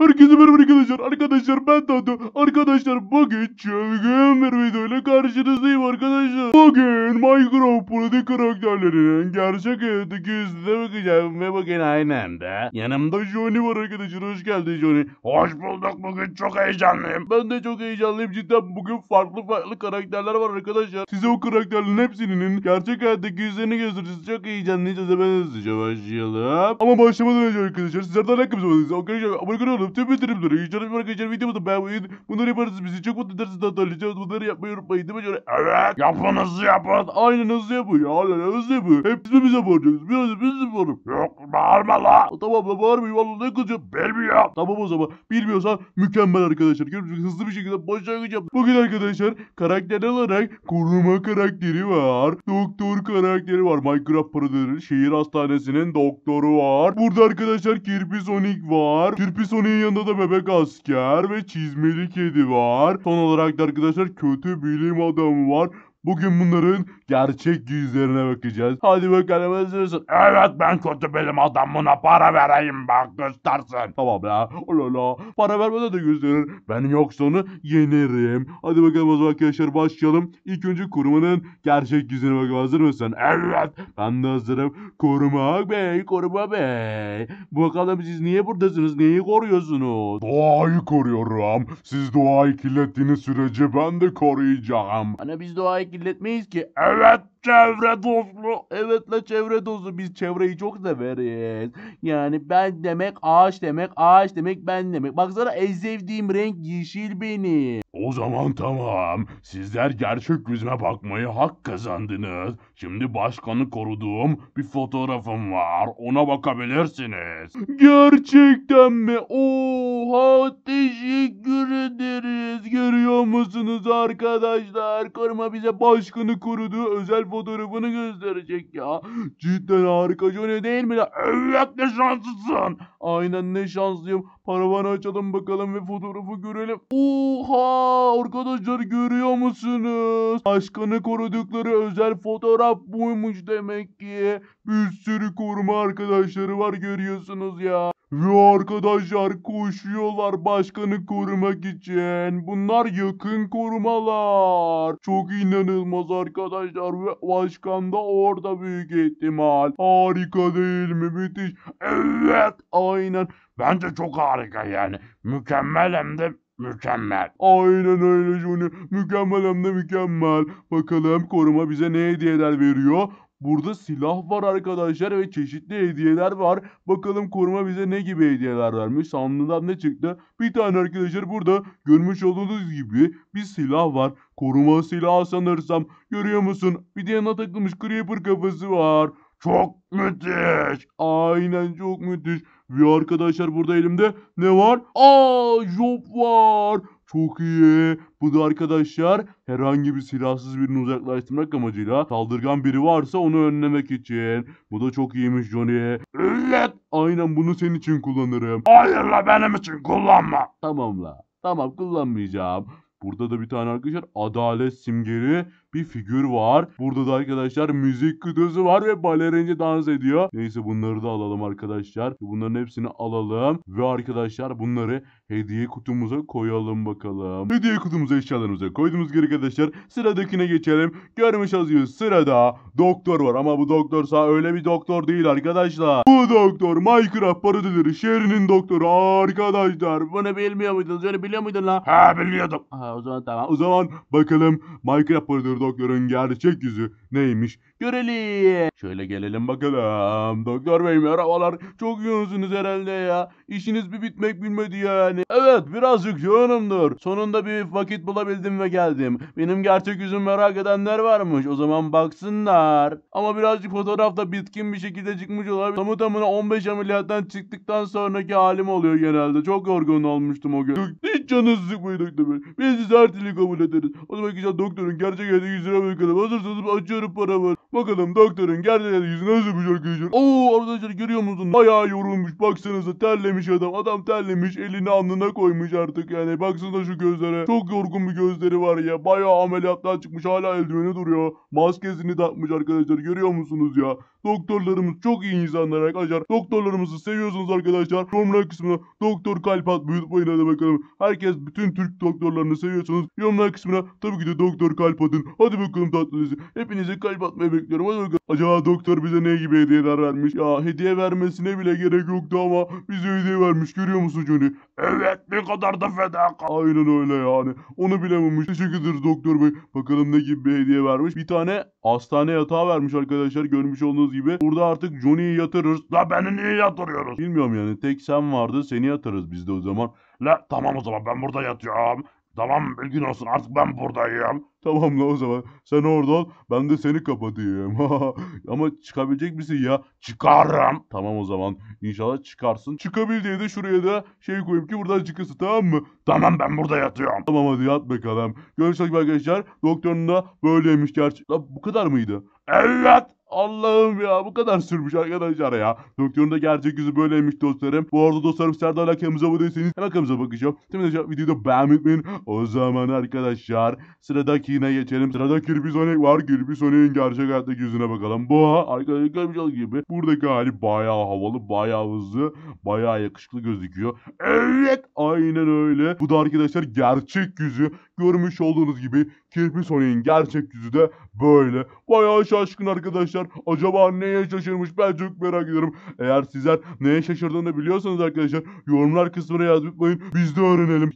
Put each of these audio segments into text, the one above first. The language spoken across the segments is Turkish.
Herkese merhaba arkadaşlar. Arkadaşlar ben Tato. Arkadaşlar bugün çılgın bir video ile karşınızdayım arkadaşlar. Bugün Minecraft politik karakterlerinin gerçek hayattaki yüzüne bakacağım ve bugün aynı anda yanımda Johnny var arkadaşlar. Hoş geldin Johnny. Hoş bulduk bugün çok heyecanlıyım. Ben de çok heyecanlıyım cidden. Bugün farklı farklı karakterler var arkadaşlar. Size o karakterlerin hepsinin gerçek hayattaki yüzlerini göstereceğiz. Çok heyecanlıyız. Ben hızlıca başlayalım. Ama başlamadan önce arkadaşlar sizlerden like yapmanızı arkadaşlar abone olun Tüm ödülümleri, heyecanı bir arkadaşlar videomu beğenmeyin. Bunları yaparız bizi çok mutlu edersiniz hatırlayacağız. Bunları yapmayı unutmayın değil mi? Şöyle, evet yapın hızlı yapın. Aynen hızlı yapın. Aynen hızlı yapın. Hepsini bize bağıracağız. Biraz biz de Yok bağırma la. Tamam da bağırmayayım. Valla ne kılacağım bilmiyorum. Tamam o zaman. Bilmiyorsan mükemmel arkadaşlar. Görüyorsunuz hızlı bir şekilde başlangıç yap. Bugün arkadaşlar karakter olarak koruma karakteri var. Doktor karakteri var. Minecraft Paradır şehir hastanesinin doktoru var. Burada arkadaşlar Kirpi Sonic var. Kirpi Sonic yanında da bebek asker ve çizmeli kedi var. Son olarak da arkadaşlar kötü bilim adamı var. Bugün bunların gerçek yüzlerine bakacağız. Hadi bakalım hazırsın. Evet ben kötü bilim adam buna para vereyim bak göstersin. Tamam la. Olala. Para vermede de gösterir. Ben yoksanı yenerim. Hadi bakalım o zaman arkadaşlar başlayalım. İlk önce korumanın gerçek yüzüne bakalım. Hazır mısın? Evet. Ben de hazırım. Koruma bey, koruma bey. Bakalım siz niye buradasınız? Neyi koruyorsunuz? Doğayı koruyorum. Siz doğayı kirlettiğiniz sürece ben de koruyacağım. Hani biz doğayı kirletmeyiz ki. Evet Çevre dostu. Evet la çevre dostu. Biz çevreyi çok severiz. Yani ben demek ağaç demek, ağaç demek ben demek. Baksana en sevdiğim renk yeşil benim. O zaman tamam. Sizler gerçek yüzüme bakmayı hak kazandınız. Şimdi başkanı koruduğum bir fotoğrafım var. Ona bakabilirsiniz. Gerçekten mi? Oha teşekkür ederiz. Görüyor musunuz arkadaşlar? Karıma bize başkanı korudu özel fotoğrafını gösterecek ya. Cidden harika Johnny değil mi? ya? Evet ne şanslısın. Aynen ne şanslıyım. Arabanı açalım bakalım ve fotoğrafı görelim. Oha arkadaşlar görüyor musunuz? Başkanı korudukları özel fotoğraf buymuş demek ki. Bir sürü koruma arkadaşları var görüyorsunuz ya. Ve arkadaşlar koşuyorlar başkanı korumak için. Bunlar yakın korumalar. Çok inanılmaz arkadaşlar ve başkan da orada büyük ihtimal. Harika değil mi? Müthiş. Evet aynen. Bence çok harika yani. Mükemmel hem de mükemmel. Aynen öyle Juni. Mükemmel hem de mükemmel. Bakalım koruma bize ne hediyeler veriyor? Burada silah var arkadaşlar ve çeşitli hediyeler var. Bakalım koruma bize ne gibi hediyeler vermiş. Sandığından ne çıktı? Bir tane arkadaşlar burada görmüş olduğunuz gibi bir silah var. Koruma silahı sanırsam. Görüyor musun? Bir de yana takılmış creeper kafası var. Çok müthiş. Aynen çok müthiş. Ve arkadaşlar burada elimde ne var? Aa job var. Çok iyi. Bu da arkadaşlar herhangi bir silahsız birini uzaklaştırmak amacıyla saldırgan biri varsa onu önlemek için. Bu da çok iyiymiş Johnny. Evet. Aynen bunu senin için kullanırım. Hayır la benim için kullanma. Tamam la. Tamam kullanmayacağım. Burada da bir tane arkadaşlar adalet simgeri bir figür var. Burada da arkadaşlar müzik kutusu var ve balerinci dans ediyor. Neyse bunları da alalım arkadaşlar. Bunların hepsini alalım ve arkadaşlar bunları hediye kutumuza koyalım bakalım. Hediye kutumuza eşyalarımıza koyduğumuz gibi arkadaşlar sıradakine geçelim. Görmüş yazıyoruz sırada doktor var ama bu doktor sağ öyle bir doktor değil arkadaşlar. Bu doktor Minecraft parodileri şehrinin doktoru arkadaşlar. Bunu bilmiyor muydunuz? Bunu biliyor muydun lan? Ha bilmiyordum. Ha o zaman tamam. O zaman bakalım Minecraft parodileri doktorun gerçek yüzü neymiş görelim. Şöyle gelelim bakalım. Doktor bey merhabalar. Çok yoğunsunuz herhalde ya. İşiniz bir bitmek bilmedi yani. Evet birazcık yoğunumdur. Sonunda bir vakit bulabildim ve geldim. Benim gerçek yüzüm merak edenler varmış. O zaman baksınlar. Ama birazcık fotoğrafta bitkin bir şekilde çıkmış olabilir. Tamı tamına 15 ameliyattan çıktıktan sonraki halim oluyor genelde. Çok yorgun olmuştum o gün. Hiç canınızı sıkmayın doktor bey. Biz size her kabul ederiz. O zaman güzel doktorun gerçek yüzü 100 lira bakalım. Hazırsanız açıyorum para var. Bakalım doktorun gerçekten yüzü nasılmış arkadaşlar. Oo arkadaşlar görüyor musunuz Bayağı yorulmuş. Baksanıza terlemiş adam. Adam terlemiş. Elini alnına koymuş artık yani. Baksanıza şu gözlere. Çok yorgun bir gözleri var ya. Bayağı ameliyattan çıkmış. Hala eldiveni duruyor. Maskesini takmış arkadaşlar. Görüyor musunuz ya? Doktorlarımız çok iyi insanlar arkadaşlar. Doktorlarımızı seviyorsunuz arkadaşlar. Yorumlar kısmına doktor kalp atmayı unutmayın hadi bakalım. Herkes bütün Türk doktorlarını seviyorsunuz. Yorumlar kısmına tabii ki de doktor kalp atın. Hadi bakalım tatlısı. Hepinize kalp atmaya bekliyorum. Hadi bakalım. Acaba doktor bize ne gibi hediyeler vermiş? Ya hediye vermesine bile gerek yoktu ama bize hediye vermiş. Görüyor musun Johnny? Evet ne kadar da fedaka. Aynen öyle yani. Onu bilememiş. Teşekkür ederiz doktor bey. Bakalım ne gibi bir hediye vermiş. Bir tane hastane yatağı vermiş arkadaşlar. Görmüş olduğunuz gibi. Burada artık Johnny'yi yatırırız. La beni niye yatırıyoruz? Bilmiyorum yani. Tek sen vardı seni yatırırız biz de o zaman. La tamam o zaman ben burada yatacağım. Tamam bilgin olsun artık ben buradayım. Tamam la o zaman. Sen orada ol. Ben de seni kapatayım. Ama çıkabilecek misin ya? Çıkarım. Tamam o zaman. İnşallah çıkarsın. Çıkabil de şuraya da şey koyayım ki buradan çıkasın tamam mı? Tamam ben burada yatıyorum. Tamam hadi yat bakalım. Görüşmek arkadaşlar. Doktorun da böyleymiş gerçi. La bu kadar mıydı? Evet. Allah'ım ya bu kadar sürmüş arkadaşlar ya. Doktorun da gerçek yüzü böyleymiş dostlarım. Bu arada dostlarım Serdar Akamıza abone Akamıza bakacağım. Tüm de videoda beğenmeyi unutmayın. O zaman arkadaşlar sıradakine geçelim. Sırada Kirby Sonic var. Kirby Sonic'in gerçek hayattaki yüzüne bakalım. Bu arkadaşlar gibi buradaki hali bayağı havalı, bayağı hızlı, bayağı yakışıklı gözüküyor. Evet aynen öyle. Bu da arkadaşlar gerçek yüzü. Görmüş olduğunuz gibi Kirby Sonic'in gerçek yüzü de böyle. Bayağı şaşkın arkadaşlar arkadaşlar. Acaba neye şaşırmış ben çok merak ediyorum. Eğer sizler neye şaşırdığını biliyorsanız arkadaşlar yorumlar kısmına yazmayı Biz de öğrenelim.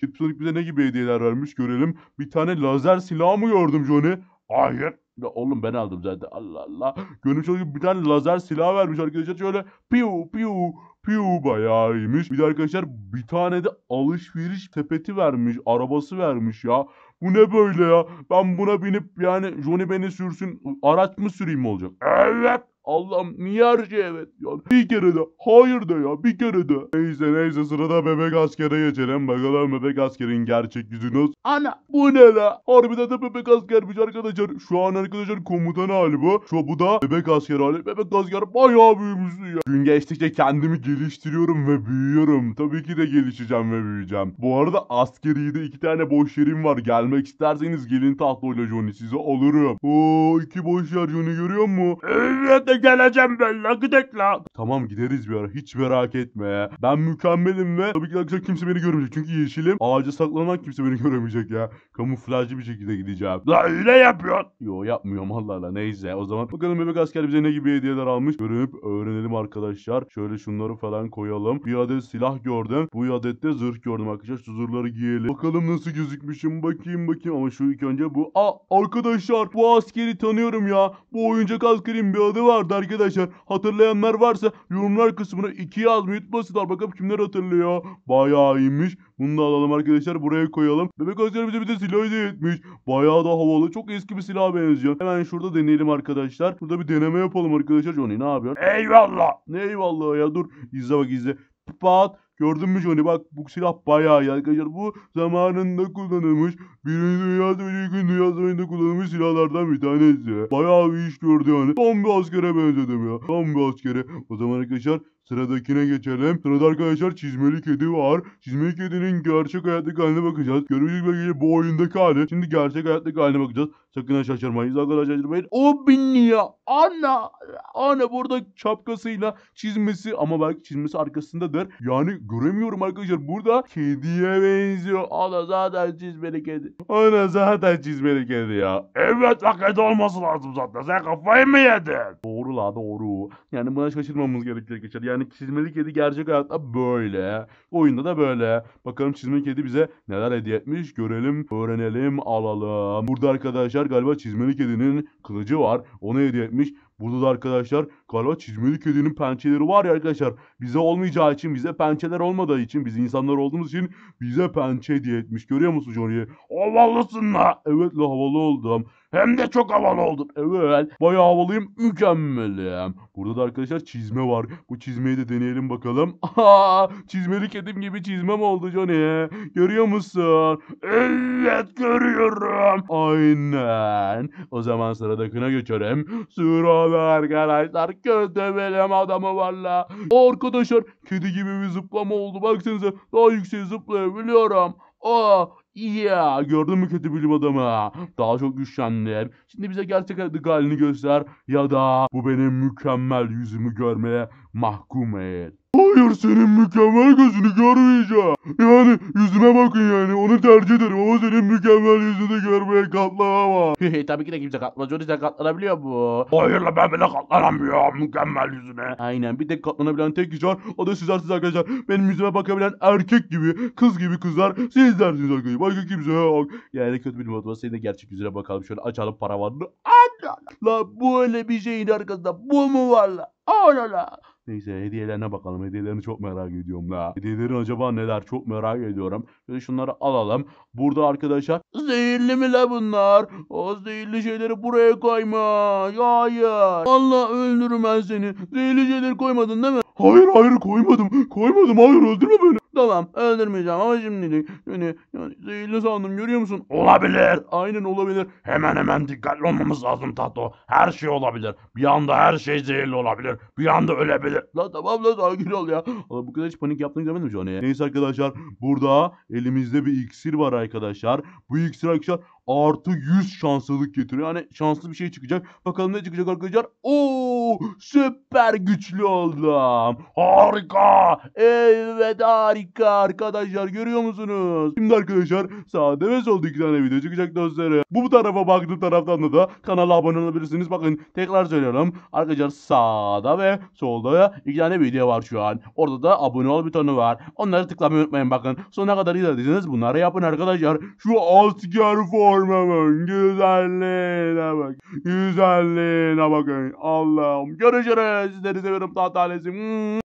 Kirpsonik bize ne gibi hediyeler vermiş görelim. Bir tane lazer silahı mı gördüm Johnny? Hayır. oğlum ben aldım zaten. Allah Allah. Gönül çocuk bir tane lazer silahı vermiş arkadaşlar. Şöyle piu piu Piu bayağı iyiymiş. Bir de arkadaşlar bir tane de alışveriş sepeti vermiş. Arabası vermiş ya. Bu ne böyle ya? Ben buna binip yani Johnny beni sürsün araç mı süreyim olacak? Evet Allah'ım niye her şey evet diyor. Bir kere de hayır da ya bir kere de. Neyse neyse sırada bebek askere geçelim. Bakalım bebek askerin gerçek yüzü nasıl? Ana bu ne la? Harbiden de bebek askermiş arkadaşlar. Şu an arkadaşlar komutan hali bu. Şu bu da bebek asker hali. Bebek asker bayağı büyümüşsün ya. Gün geçtikçe kendimi geliştiriyorum ve büyüyorum. Tabii ki de gelişeceğim ve büyüyeceğim. Bu arada askeriyede iki tane boş yerim var. Gelmek isterseniz gelin tahtoyla Johnny size alırım. Oo iki boş yer Johnny görüyor musun? Evet de geleceğim ben la gidek la. Tamam gideriz bir ara hiç merak etme ya. Ben mükemmelim ve tabii ki arkadaşlar kimse beni görmeyecek. Çünkü yeşilim ağaca saklanan kimse beni göremeyecek ya. Kamuflajlı bir şekilde gideceğim. La öyle yapıyor. Yo yapmıyorum allahla neyse. O zaman bakalım bebek asker bize ne gibi hediyeler almış. Görüp öğrenelim arkadaşlar. Şöyle şunları falan koyalım. Bir adet silah gördüm. Bu adette zırh gördüm arkadaşlar. Şu zırhları giyelim. Bakalım nasıl gözükmüşüm. Bakayım bakayım. Ama şu ilk önce bu. Aa arkadaşlar bu askeri tanıyorum ya. Bu oyuncak askerin bir adı var vardı arkadaşlar. Hatırlayanlar varsa yorumlar kısmına 2 yazmayı unutmasınlar. Bakalım kimler hatırlıyor. Bayağı iyiymiş. Bunu da alalım arkadaşlar. Buraya koyalım. Bebek askerimize bir de silah hediye etmiş. Bayağı da havalı. Çok eski bir silah benziyor. Hemen şurada deneyelim arkadaşlar. Burada bir deneme yapalım arkadaşlar. Johnny ne yapıyor? Eyvallah. Ne eyvallah ya dur. İzle bak izle. Pat Gördün mü Johnny bak bu silah bayağı iyi arkadaşlar. Bu zamanında kullanılmış. Birinci Dünya Savaşı, İkinci Dünya Savaşı'nda kullanılmış silahlardan bir tanesi. Bayağı bir iş gördü yani. Tam bir askere benzedim ya. Tam bir askere. O zaman arkadaşlar Sıradakine geçelim. Sırada arkadaşlar çizmeli kedi var. Çizmeli kedinin gerçek hayattaki haline bakacağız. Görüyoruz gibi bu oyundaki hali. Şimdi gerçek hayattaki haline bakacağız. Sakın ha şaşırmayın. Sakın şaşırmayın. O ya. Ana. Ana burada çapkasıyla çizmesi ama belki çizmesi arkasındadır. Yani göremiyorum arkadaşlar. Burada kediye benziyor. Ana zaten çizmeli kedi. Ana zaten çizmeli kedi ya. Evet bak kedi olması lazım zaten. Sen kafayı mı yedin? Doğru la doğru. Yani buna şaşırmamamız gerekiyor arkadaşlar. Yani yani çizmeli kedi gerçek hayatta böyle. Oyunda da böyle. Bakalım çizmeli kedi bize neler hediye etmiş. Görelim, öğrenelim, alalım. Burada arkadaşlar galiba çizmeli kedinin kılıcı var. Onu hediye etmiş. Burada da arkadaşlar galiba çizmeli kedinin pençeleri var ya arkadaşlar. Bize olmayacağı için, bize pençeler olmadığı için, biz insanlar olduğumuz için bize pençe hediye etmiş. Görüyor musun Johnny'yi? Havalısın la! Evet la havalı oldum. Hem de çok havalı oldum. Evet. Bayağı havalıyım. Mükemmelim. Burada da arkadaşlar çizme var. Bu çizmeyi de deneyelim bakalım. Aa, çizmeli kedim gibi çizmem oldu Johnny. Görüyor musun? Evet görüyorum. Aynen. O zaman sıradakına geçelim. Sırada arkadaşlar kötü benim adamı varla. Arkadaşlar kedi gibi bir zıplama oldu. Baksanıza daha yüksek zıplayabiliyorum. Aa ya gördün mü kötü bilim adamı? Daha çok güçlendir. Şimdi bize gerçek halini göster ya da bu benim mükemmel yüzümü görmeye mahkum et. Hayır senin mükemmel gözünü görmeyeceğim. Yani yüzüme bakın yani onu tercih ederim ama senin mükemmel yüzünü görmeye katlanamam. E, tabii ki de kimse katlanmaz. O katlanabiliyor bu. Hayır ben bile katlanamıyorum mükemmel yüzüne. Aynen bir tek katlanabilen tek kişi var. O da sizlersiniz arkadaşlar. Benim yüzüme bakabilen erkek gibi kız gibi kızlar sizlersiniz arkadaşlar. Başka kimse yok. Yani kötü bir motivasyon. Senin de gerçek yüzüne bakalım. Şöyle açalım paravanını. Allah! La böyle bir şeyin arkasında bu mu var la? Allah! Neyse hediyelerine bakalım. Hediyelerini çok merak ediyorum la. Hediyelerin acaba neler? Çok merak ediyorum. Şöyle şunları alalım. Burada arkadaşlar zehirli mi la bunlar? O zehirli şeyleri buraya koyma. Hayır. Allah öldürürüm ben seni. Zehirli şeyleri koymadın değil mi? Hayır hayır koymadım. Koymadım hayır öldürme beni. Tamam öldürmeyeceğim ama şimdilik. Yani, yani zehirli sandım görüyor musun? Olabilir. Aynen olabilir. Hemen hemen dikkatli olmamız lazım Tato. Her şey olabilir. Bir anda her şey zehirli olabilir. Bir anda ölebilir. La tamam la sakin ol ya. Allah bu kadar hiç panik yaptığını görmedim şu an ya. Neyse arkadaşlar burada elimizde bir iksir var arkadaşlar. Bu iksir arkadaşlar artı 100 şanslılık getiriyor. Yani şanslı bir şey çıkacak. Bakalım ne çıkacak arkadaşlar. Oo süper güçlü oldum. Harika. Evet harika arkadaşlar görüyor musunuz? Şimdi arkadaşlar sağda ve solda iki tane video çıkacak dostlarım. Bu tarafa baktığım taraftan da, kanala abone olabilirsiniz. Bakın tekrar söylüyorum. Arkadaşlar sağda ve solda iki tane video var şu an. Orada da abone ol butonu var. Onları tıklamayı unutmayın bakın. Sonuna kadar izlediyseniz bunları yapın arkadaşlar. Şu asker formamın güzelliğine bak. Güzelliğine bakın. Allah Görüşürüz. Sizleri seviyorum. Tatlı